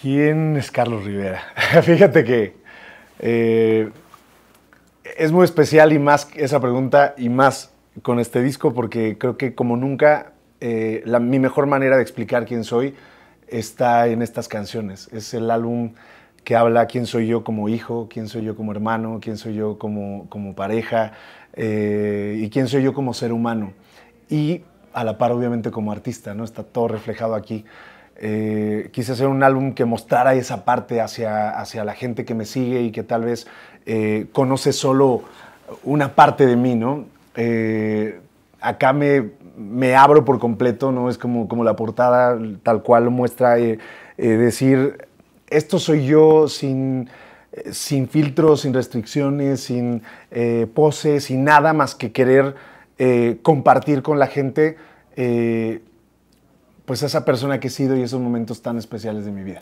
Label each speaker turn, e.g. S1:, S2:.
S1: ¿Quién es Carlos Rivera? Fíjate que eh, es muy especial y más esa pregunta y más con este disco porque creo que como nunca eh, mi mejor manera de explicar quién soy está en estas canciones. Es el álbum que habla quién soy yo como hijo, quién soy yo como hermano, quién soy yo como, como pareja eh, y quién soy yo como ser humano. Y a la par obviamente como artista, ¿no? Está todo reflejado aquí. Eh, quise hacer un álbum que mostrara esa parte hacia, hacia la gente que me sigue y que tal vez eh, conoce solo una parte de mí, ¿no? Eh, acá me, me, abro por completo, ¿no? Es como, como la portada tal cual muestra, decir, esto soy yo sin, sin filtros, sin restricciones, sin poses, sin nada más que querer compartir con la gente pues esa persona que he sido y esos momentos tan especiales de mi vida.